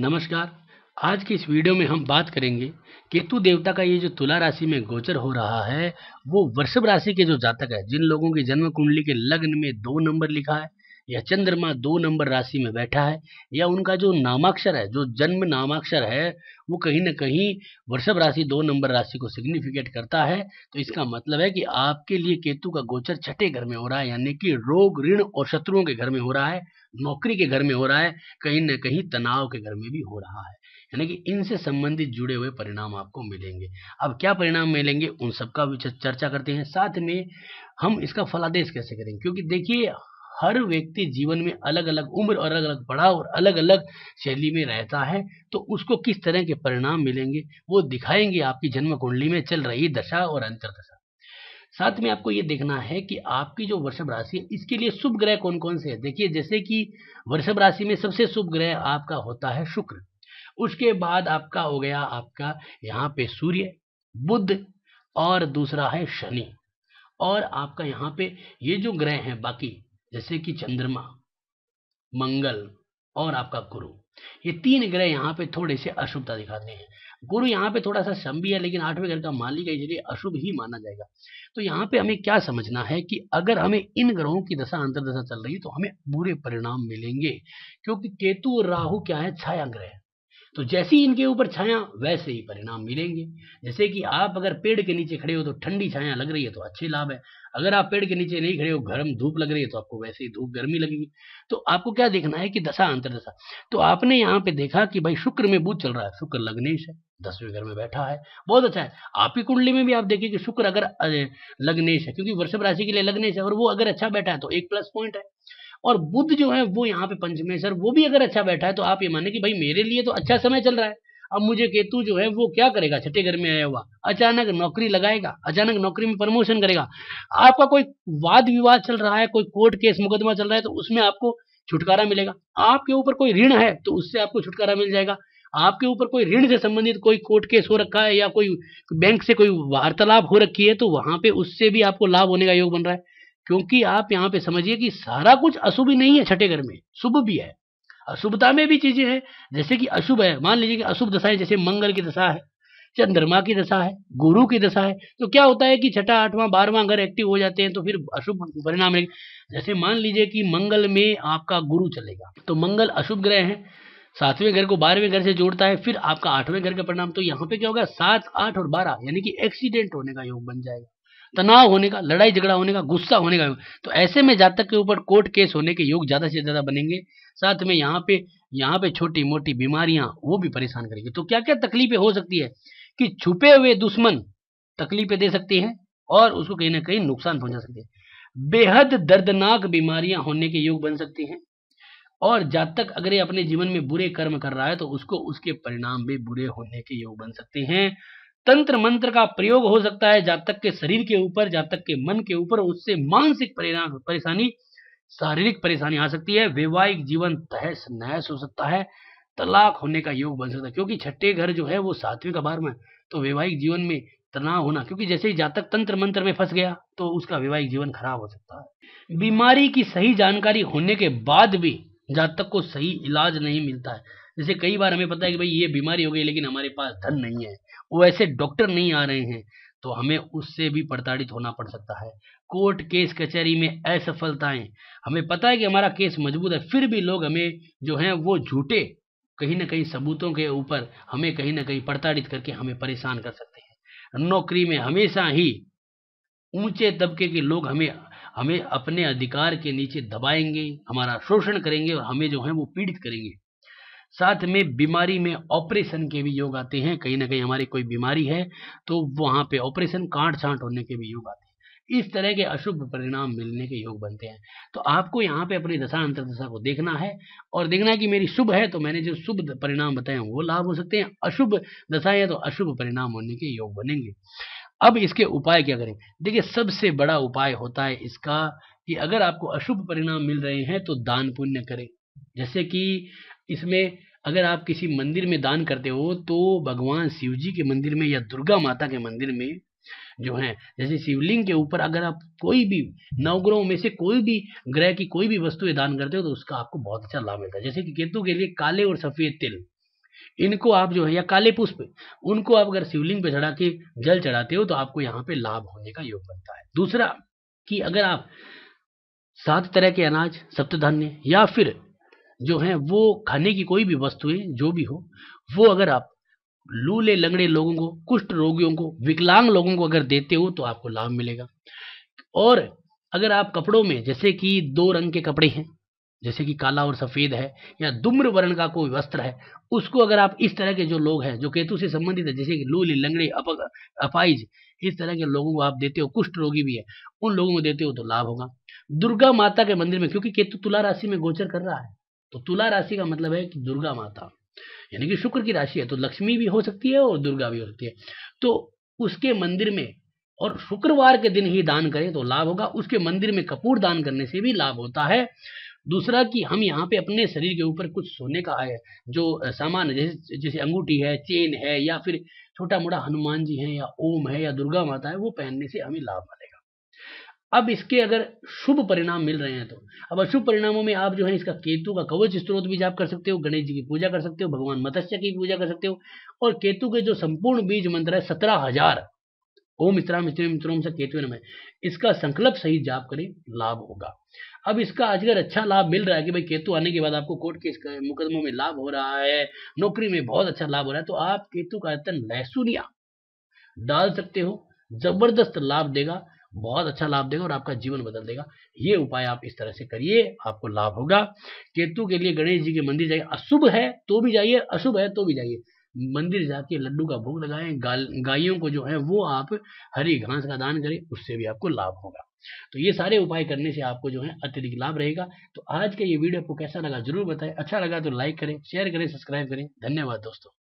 नमस्कार आज की इस वीडियो में हम बात करेंगे केतु देवता का ये जो तुला राशि में गोचर हो रहा है वो वृषभ राशि के जो जातक है जिन लोगों की जन्म कुंडली के लग्न में दो नंबर लिखा है या चंद्रमा दो नंबर राशि में बैठा है या उनका जो नामाक्षर है जो जन्म नामाक्षर है वो कहीं ना कहीं वृषभ राशि दो नंबर राशि को सिग्निफिकेट करता है तो इसका मतलब है कि आपके लिए केतु का गोचर छठे घर में हो रहा है यानी कि रोग ऋण और शत्रुओं के घर में हो रहा है नौकरी के घर में हो रहा है कहीं ना कहीं तनाव के घर में भी हो रहा है यानी कि इनसे संबंधित जुड़े हुए परिणाम आपको मिलेंगे अब क्या परिणाम मिलेंगे उन सबका भी चर्चा करते हैं साथ में हम इसका फलादेश कैसे करेंगे क्योंकि देखिए हर व्यक्ति जीवन में अलग अलग उम्र और अलग अलग बड़ा और अलग अलग शैली में रहता है तो उसको किस तरह के परिणाम मिलेंगे वो दिखाएंगे आपकी जन्म कुंडली में चल रही दशा और अंतरदशा साथ में आपको ये देखना है कि आपकी जो वृषभ राशि है इसके लिए शुभ ग्रह कौन कौन से है देखिए जैसे कि वृषभ राशि में सबसे शुभ ग्रह आपका होता है शुक्र उसके बाद आपका हो गया आपका यहाँ पे सूर्य बुद्ध और दूसरा है शनि और आपका यहाँ पे ये जो ग्रह हैं बाकी जैसे कि चंद्रमा मंगल और आपका गुरु ये तीन ग्रह यहाँ पे थोड़े से अशुभता दिखाते हैं गुरु यहाँ पे थोड़ा सा संभी है लेकिन आठवें घर का मालिक है इसलिए अशुभ ही माना जाएगा तो यहाँ पे हमें क्या समझना है कि अगर हमें इन ग्रहों की दशा अंतरदशा चल रही है तो हमें बुरे परिणाम मिलेंगे क्योंकि केतु और राहु क्या है छाया ग्रह तो जैसी इनके ऊपर छाया वैसे ही परिणाम मिलेंगे जैसे कि आप अगर पेड़ के नीचे खड़े हो तो ठंडी छाया लग रही है तो अच्छे लाभ है अगर आप पेड़ के नीचे नहीं खड़े हो गर्म धूप लग रही है तो आपको वैसे ही धूप गर्मी लगेगी तो आपको क्या देखना है कि दशा अंतरदशा तो आपने यहाँ पे देखा कि भाई शुक्र में बुध चल रहा है शुक्र लग्नेश है दसवें घर में बैठा है बहुत अच्छा है आपकी कुंडली में भी आप देखिए कि शुक्र अगर लग्नेश है क्योंकि वृषभ राशि के लिए लग्नेश है और वो अगर अच्छा बैठा है तो एक प्लस पॉइंट है और बुद्ध जो है वो यहाँ पे पंचमेश्वर वो भी अगर अच्छा बैठा है तो आप ये माने कि भाई मेरे लिए तो अच्छा समय चल रहा है अब मुझे केतु जो है वो क्या करेगा छठे घर में आया हुआ अचानक नौकरी लगाएगा अचानक नौकरी में प्रमोशन करेगा आपका कोई वाद विवाद चल रहा है कोई कोर्ट केस मुकदमा चल रहा है तो उसमें आपको छुटकारा मिलेगा आपके ऊपर कोई ऋण है तो उससे आपको छुटकारा मिल जाएगा आपके ऊपर कोई ऋण से संबंधित कोई कोर्ट केस हो रखा है या कोई बैंक से कोई वार्तालाप हो रखी है तो वहां पे उससे भी आपको लाभ होने का योग बन रहा है क्योंकि आप यहाँ पे समझिए कि सारा कुछ अशुभ ही नहीं है छठे घर में शुभ भी है अशुभता में भी चीजें हैं जैसे कि अशुभ है मान लीजिए कि अशुभ दशाएं जैसे मंगल की दशा है चंद्रमा की दशा है गुरु की दशा है तो क्या होता है कि छठा आठवां बारहवां घर एक्टिव हो जाते हैं तो फिर अशुभ परिणाम जैसे मान लीजिए कि मंगल में आपका गुरु चलेगा तो मंगल अशुभ ग्रह है सातवें घर को बारहवें घर से जोड़ता है फिर आपका आठवें घर का परिणाम तो यहाँ पे क्या होगा सात आठ और बारह यानी कि एक्सीडेंट होने का योग बन जाएगा तनाव होने का लड़ाई झगड़ा होने का गुस्सा होने का तो ऐसे में जातक के ऊपर कोर्ट केस होने के योग ज़्यादा से ज़्यादा बनेंगे साथ में यहाँ पे यहाँ पे छोटी मोटी बीमारियां वो भी परेशान करेंगी तो क्या क्या तकलीफें हो सकती है कि छुपे हुए दुश्मन तकलीफें दे सकती हैं और उसको कहीं ना कहीं नुकसान पहुंचा सकते हैं बेहद दर्दनाक बीमारियां होने के योग बन सकती हैं और जब तक अगर ये अपने जीवन में बुरे कर्म कर रहा है तो उसको उसके परिणाम भी बुरे होने के योग बन सकते हैं तंत्र मंत्र का प्रयोग हो सकता है जातक के शरीर के ऊपर जातक के मन के ऊपर उससे मानसिक परेशानी शारीरिक परेशानी आ सकती है वैवाहिक जीवन तहस नहस हो सकता है तलाक होने का योग बन सकता है क्योंकि छठे घर जो है वो सातवें का बार में तो वैवाहिक जीवन में तनाव होना क्योंकि जैसे ही जातक तंत्र मंत्र में फंस गया तो उसका वैवाहिक जीवन खराब हो सकता है बीमारी की सही जानकारी होने के बाद भी जातक को सही इलाज नहीं मिलता है जैसे कई बार हमें पता है कि भाई ये बीमारी हो गई लेकिन हमारे पास धन नहीं है वो ऐसे डॉक्टर नहीं आ रहे हैं तो हमें उससे भी प्रताड़ित होना पड़ सकता है कोर्ट केस कचहरी में असफलताएं हमें पता है कि हमारा केस मजबूत है फिर भी लोग हमें जो हैं वो झूठे कहीं ना कहीं सबूतों के ऊपर हमें कहीं ना कहीं प्रताड़ित करके हमें परेशान कर सकते हैं नौकरी में हमेशा ही ऊंचे तबके के लोग हमें हमें अपने अधिकार के नीचे दबाएंगे हमारा शोषण करेंगे और हमें जो है वो पीड़ित करेंगे साथ में बीमारी में ऑपरेशन के भी योग आते हैं कहीं ना कहीं हमारी कोई बीमारी है तो वहाँ पे ऑपरेशन कांट छांट होने के भी योग आते हैं इस तरह के अशुभ परिणाम मिलने के योग बनते हैं तो आपको यहाँ पे अपनी दशा अंतरदशा को देखना है और देखना है कि मेरी शुभ है तो मैंने जो शुभ परिणाम बताए वो लाभ हो सकते हैं अशुभ दशाएं है तो अशुभ परिणाम होने के योग बनेंगे अब इसके उपाय क्या करें देखिए सबसे बड़ा उपाय होता है इसका कि अगर आपको अशुभ परिणाम मिल रहे हैं तो दान पुण्य करें जैसे कि इसमें अगर आप किसी मंदिर में दान करते हो तो भगवान शिव जी के मंदिर में या दुर्गा माता के मंदिर में जो है जैसे शिवलिंग के ऊपर अगर आप कोई भी नवग्रहों में से कोई भी ग्रह की कोई भी वस्तु दान करते हो तो उसका आपको बहुत अच्छा लाभ मिलता है जैसे कि केतु के लिए काले और सफेद तिल इनको आप जो है या काले पुष्प उनको आप अगर शिवलिंग पे चढ़ा के जल चढ़ाते हो तो आपको यहाँ पे लाभ होने का योग बनता है दूसरा कि अगर आप सात तरह के अनाज सप्तधान्य या फिर जो हैं वो खाने की कोई भी वस्तुएं जो भी हो वो अगर आप लूले लंगड़े लोगों को कुष्ठ रोगियों को विकलांग लोगों को अगर देते हो तो आपको लाभ मिलेगा और अगर आप कपड़ों में जैसे कि दो रंग के कपड़े हैं जैसे कि काला और सफ़ेद है या दुम्र वर्ण का कोई वस्त्र है उसको अगर आप इस तरह के जो लोग हैं जो केतु से संबंधित है जैसे कि लूली लंगड़े अपाइज इस तरह के लोगों को आप देते हो कुष्ठ रोगी भी है उन लोगों को देते हो तो लाभ होगा दुर्गा माता के मंदिर में क्योंकि केतु तुला राशि में गोचर कर रहा है तो तुला राशि का मतलब है कि दुर्गा माता यानी कि शुक्र की राशि है तो लक्ष्मी भी हो सकती है और दुर्गा भी हो सकती है तो उसके मंदिर में और शुक्रवार के दिन ही दान करें तो लाभ होगा उसके मंदिर में कपूर दान करने से भी लाभ होता है दूसरा कि हम यहाँ पे अपने शरीर के ऊपर कुछ सोने का है जो सामान जैसे जैसे अंगूठी है चेन है या फिर छोटा मोटा हनुमान जी है या ओम है या दुर्गा माता है वो पहनने से हमें लाभ मिलेगा अब इसके अगर शुभ परिणाम मिल रहे हैं तो अब अशुभ परिणामों में आप जो है इसका केतु का कवच स्त्रोत भी जाप कर सकते हो गणेश जी की पूजा कर सकते हो भगवान मत्स्य की पूजा कर सकते हो और केतु के जो संपूर्ण बीज मंत्र है सत्रह हजार ओम इतरा मित्र मित्रों से केतु नमः इसका संकल्प सही जाप करें लाभ होगा अब इसका अगर अच्छा लाभ मिल रहा है कि भाई केतु आने के बाद आपको कोर्ट के मुकदमों में लाभ हो रहा है नौकरी में बहुत अच्छा लाभ हो रहा है तो आप केतु का लहसुनिया डाल सकते हो जबरदस्त लाभ देगा बहुत अच्छा लाभ देगा और आपका जीवन बदल देगा ये उपाय आप इस तरह से करिए आपको लाभ होगा केतु के लिए गणेश जी के मंदिर जाइए अशुभ है तो भी जाइए अशुभ है तो भी जाइए मंदिर जाके लड्डू का भोग लगाए गायों को जो है वो आप हरी घास का दान करें उससे भी आपको लाभ होगा तो ये सारे उपाय करने से आपको जो है अत्यधिक लाभ रहेगा तो आज का ये वीडियो आपको कैसा लगा जरूर बताएं अच्छा लगा तो लाइक करें शेयर करें सब्सक्राइब करें धन्यवाद दोस्तों